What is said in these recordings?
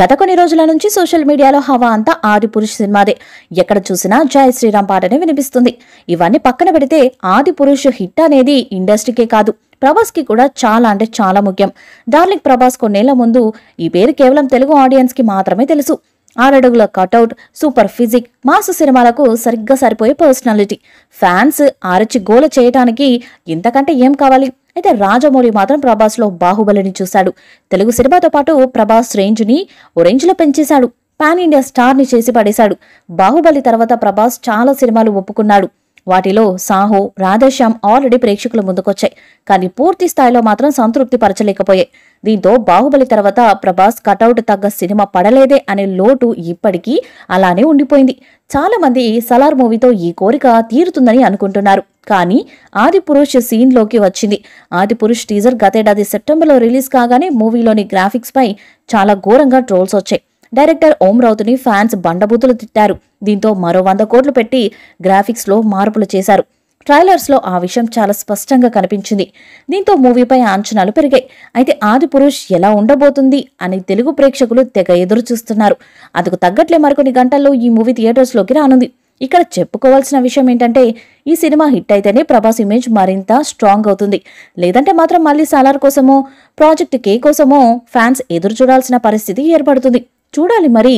గత కొన్ని రోజుల నుంచి సోషల్ మీడియాలో హవా అంతా ఆది పురుష్ సినిమాదే ఎక్కడ చూసినా జయ శ్రీరామ్ పాటనే వినిపిస్తుంది ఇవన్నీ పక్కన పెడితే ఆది పురుష్ హిట్ అనేది ఇండస్ట్రీకే కాదు ప్రభాస్ కి కూడా చాలా అంటే చాలా ముఖ్యం డార్లింగ్ ప్రభాస్ కొన్నేళ్ల ముందు ఈ పేరు కేవలం తెలుగు ఆడియన్స్ కి మాత్రమే తెలుసు ఆరడుగుల కటౌట్ సూపర్ ఫిజిక్ మాస్ సినిమాలకు సరిగ్గా సరిపోయే పర్సనాలిటీ ఫ్యాన్స్ ఆరచి గోల చేయటానికి ఇంతకంటే ఏం కావాలి అయితే రాజమౌళి మాత్రం ప్రభాస్లో బాహుబలిని చూశాడు తెలుగు సినిమాతో పాటు ప్రభాస్ రేంజ్ని ఒరేంజ్ లో పెంచేశాడు పాన్ ఇండియా స్టార్ని చేసి పడేశాడు బాహుబలి తర్వాత ప్రభాస్ చాలా సినిమాలు ఒప్పుకున్నాడు వాటిలో సాహు రాధశ్యామ్ ఆల్రెడీ ప్రేక్షకుల ముందుకొచ్చాయి కానీ పూర్తి స్థాయిలో మాత్రం సంతృప్తి పరచలేకపోయాయి దీంతో బాహుబలి తర్వాత ప్రభాస్ కటౌట్ తగ్గ సినిమా పడలేదే అనే లోటు ఇప్పటికీ అలానే ఉండిపోయింది చాలామంది సలార్ మూవీతో ఈ కోరిక తీరుతుందని అనుకుంటున్నారు కానీ సీన్ సీన్లోకి వచ్చింది ఆదిపురుష్ టీజర్ గతేడాది సెప్టెంబర్లో రిలీజ్ కాగానే మూవీలోని గ్రాఫిక్స్పై చాలా ఘోరంగా ట్రోల్స్ వచ్చాయి డైరెక్టర్ ఓం రౌత్ని ఫ్యాన్స్ బండబూతులు తిట్టారు దీంతో మరో వంద కోట్లు పెట్టి గ్రాఫిక్స్లో మార్పులు చేశారు ట్రైలర్స్లో ఆ విషయం చాలా స్పష్టంగా కనిపించింది దీంతో మూవీపై అంచనాలు పెరిగాయి అయితే ఆది పురుష్ ఎలా ఉండబోతుంది అని తెలుగు ప్రేక్షకులు తెగ ఎదురు చూస్తున్నారు అందుకు తగ్గట్లే మరికొన్ని గంటల్లో ఈ మూవీ థియేటర్స్లోకి రానుంది ఇక్కడ చెప్పుకోవాల్సిన విషయం ఏంటంటే ఈ సినిమా హిట్ అయితేనే ప్రభాస్ ఇమేజ్ మరింత స్ట్రాంగ్ అవుతుంది లేదంటే మాత్రం మళ్ళీ సాలార్ కోసమో ప్రాజెక్ట్ కే కోసమో ఫ్యాన్స్ ఎదురు చూడాల్సిన పరిస్థితి ఏర్పడుతుంది చూడాలి మరి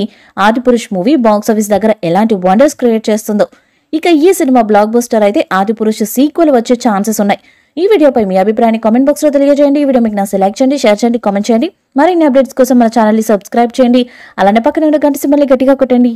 ఆదిపురుష్ మూవీ బాక్సాఫీస్ దగ్గర ఎలాంటి వండర్స్ క్రియేట్ చేస్తుందో ఇక ఈ సినిమా బ్లాక్ బస్టర్ అయితే ఆదిపురుష్ సీక్వెల్ వచ్చే ఛాన్సెస్ ఉన్నాయి ఈ వీడియోపై మీ అభిప్రాయాన్ని కామెంట్ బాక్స్లో తెలియజేయండి ఈ వీడియో మీకు నా లైక్ చేయండి షేర్ చేయండి కామెంట్ చేయండి మరిన్ని అప్డేట్స్ కోసం మన ఛానల్ని సబ్స్క్రైబ్ చేయండి అలానే పక్కన ఉన్న గంట సిమ్మల్ని గట్టిగా కొట్టండి